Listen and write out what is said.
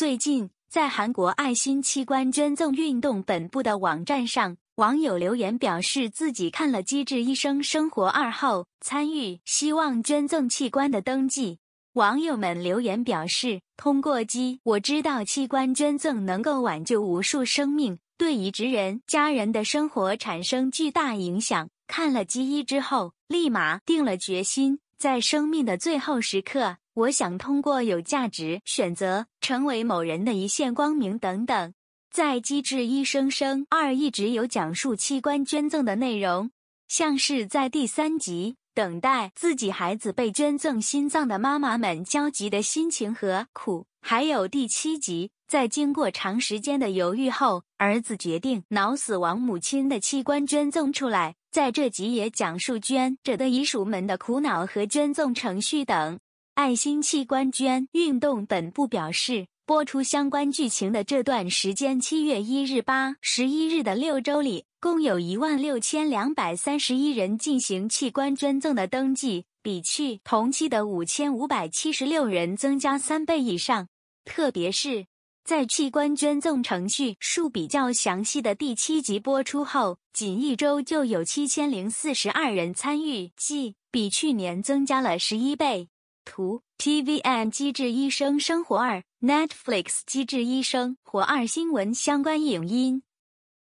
最近，在韩国爱心器官捐赠运动本部的网站上，网友留言表示自己看了《机智医生生活二》后参与希望捐赠器官的登记。网友们留言表示，通过机，我知道器官捐赠能够挽救无数生命，对移植人家人的生活产生巨大影响。看了机一之后，立马定了决心。在生命的最后时刻，我想通过有价值选择，成为某人的一线光明等等。在《机智医生生二》一直有讲述器官捐赠的内容，像是在第三集，等待自己孩子被捐赠心脏的妈妈们焦急的心情和苦。还有第七集，在经过长时间的犹豫后，儿子决定脑死亡母亲的器官捐赠出来。在这集也讲述捐者的遗属们的苦恼和捐赠程序等。爱心器官捐运动本部表示，播出相关剧情的这段时间（七月一日八十一日的六周里），共有一万六千两百三十一人进行器官捐赠的登记。比去年同期的五千五百七十六人增加三倍以上，特别是在器官捐赠程序数比较详细的第七集播出后，仅一周就有七千零四十二人参与，即比去年增加了十一倍。图：TVN《机智医生生活二》Netflix《机智医生活二》新闻相关影音。